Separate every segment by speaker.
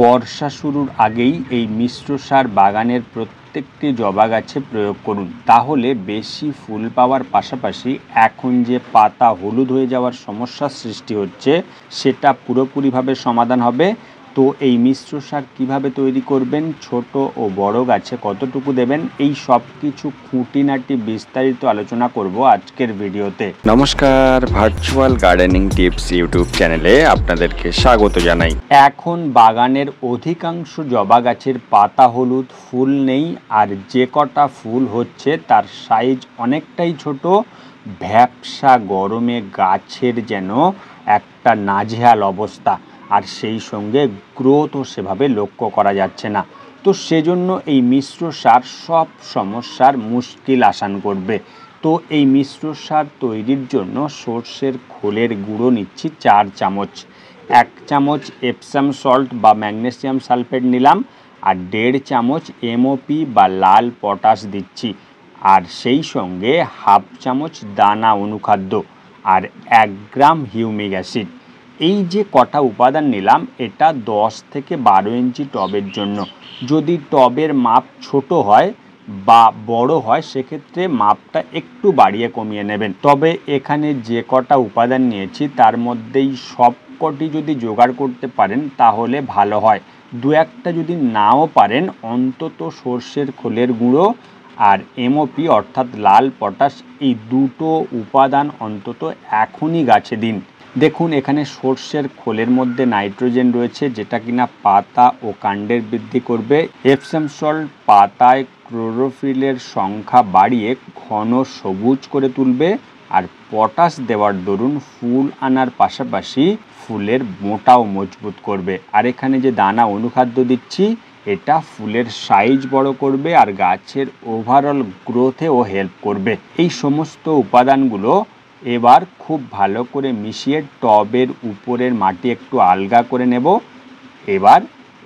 Speaker 1: বর্ষা শুরুর আগেই এই মিশ্র সার বাগানের প্রত্যেকটি জবা গাছে প্রয়োগ করুন তাহলে বেশি ফুল পাওয়ার পাশাপাশি এখন যে পাতা হলুদ হয়ে যাওয়ার সমস্যা সৃষ্টি হচ্ছে সেটা পুরোপুরিভাবে সমাধান হবে তো এই মিশ্র সার কীভাবে তৈরি করবেন ছোট ও বড় গাছে কতটুকু দেবেন এই সব কিছু খুঁটিনাটি বিস্তারিত আলোচনা করব আজকের ভিডিওতে নমস্কার ভার্চুয়াল গার্ডেনিং টিপস ইউটিউব চ্যানেলে আপনাদেরকে স্বাগত জানাই এখন বাগানের অধিকাংশ জবা গাছের পাতা হলুদ ফুল নেই আর যে কটা ফুল হচ্ছে তার সাইজ অনেকটাই ছোট ভ্যাপসা গরমে গাছের যেন একটা নাজেহাল অবস্থা আর সেই সঙ্গে গ্রোথও সেভাবে লক্ষ্য করা যাচ্ছে না তো সেজন্য এই মিশ্র সার সব সমস্যার মুশকিল আসান করবে তো এই মিশ্র সার তৈরির জন্য সর্ষের খোলের গুঁড়ো নিচ্ছি চার চামচ এক চামচ এপসাম সল্ট বা ম্যাগনেসিয়াম সালফেট নিলাম আর দেড় চামচ এমওপি বা লাল পটাশ দিচ্ছি আর সেই সঙ্গে হাফ চামচ দানা অনুখাদ্য আর এক গ্রাম হিউমিক অ্যাসিড এই যে কটা উপাদান নিলাম এটা 10 থেকে বারো ইঞ্চি টবের জন্য যদি টবের মাপ ছোট হয় বা বড় হয় সেক্ষেত্রে মাপটা একটু বাড়িয়ে কমিয়ে নেবেন তবে এখানে যে কটা উপাদান নিয়েছি তার মধ্যেই সব কটি যদি জোগাড় করতে পারেন তাহলে ভালো হয় দু একটা যদি নাও পারেন অন্তত সর্ষের খোলের গুঁড়ো আর এমওপি অর্থাৎ লাল পটাশ এই দুটো উপাদান অন্তত এখনই গাছে দিন দেখুন এখানে সর্ষের খোলের মধ্যে নাইট্রোজেন রয়েছে যেটা কিনা পাতা ও কাণ্ডের বৃদ্ধি করবে এফসাম সল্ট পাতায় ক্লোরোফিলের সংখ্যা বাড়িয়ে ঘন সবুজ করে তুলবে আর পটাশ দেওয়ার দরুন ফুল আনার পাশাপাশি ফুলের মোটাও মজবুত করবে আর এখানে যে দানা অনুখাদ্য দিচ্ছি এটা ফুলের সাইজ বড় করবে আর গাছের ওভারঅল গ্রোথেও হেল্প করবে এই সমস্ত উপাদানগুলো এবার খুব ভালো করে মিশিয়ে টবের উপরের মাটি একটু আলগা করে নেব এবার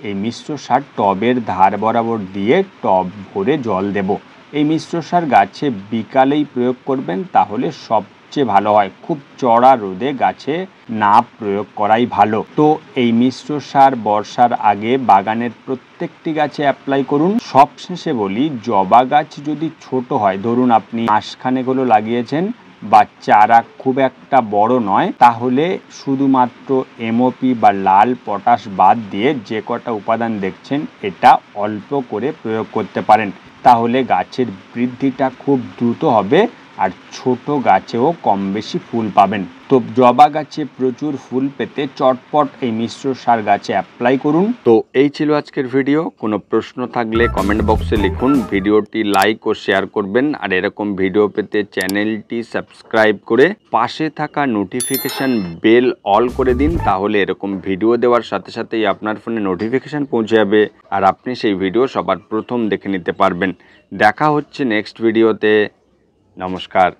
Speaker 1: এই মিশ্র সার টবের ধার বরাবর দিয়ে টব ভরে জল দেব এই মিশ্র সার গাছে বিকালেই প্রয়োগ করবেন তাহলে সবচেয়ে ভালো হয় খুব চড়া রোদে গাছে না প্রয়োগ করাই ভালো তো এই মিশ্র সার বর্ষার আগে বাগানের প্রত্যেকটি গাছে অ্যাপ্লাই করুন সবশেষে বলি জবা গাছ যদি ছোট হয় ধরুন আপনি আশখানেগুলো লাগিয়েছেন বা চারা খুব একটা বড় নয় তাহলে শুধুমাত্র এমওপি বা লাল পটাশ বাদ দিয়ে যে কটা উপাদান দেখছেন এটা অল্প করে প্রয়োগ করতে পারেন তাহলে গাছের বৃদ্ধিটা খুব দ্রুত হবে আর ছোট গাছেও কম বেশি ফুল পাবেন তো জবা গাছে প্রচুর ফুল পেতে চটপট এই মিশ্র সার গাছে অ্যাপ্লাই করুন তো এই ছিল আজকের ভিডিও কোনো প্রশ্ন থাকলে কমেন্ট বক্সে লিখুন ভিডিওটি লাইক ও শেয়ার করবেন আর এরকম ভিডিও পেতে চ্যানেলটি সাবস্ক্রাইব করে পাশে থাকা নোটিফিকেশান বেল অল করে দিন তাহলে এরকম ভিডিও দেওয়ার সাথে সাথেই আপনার ফোনে নোটিফিকেশান পৌঁছে যাবে আর আপনি সেই ভিডিও সবার প্রথম দেখে নিতে পারবেন দেখা হচ্ছে নেক্সট ভিডিওতে Namaskar.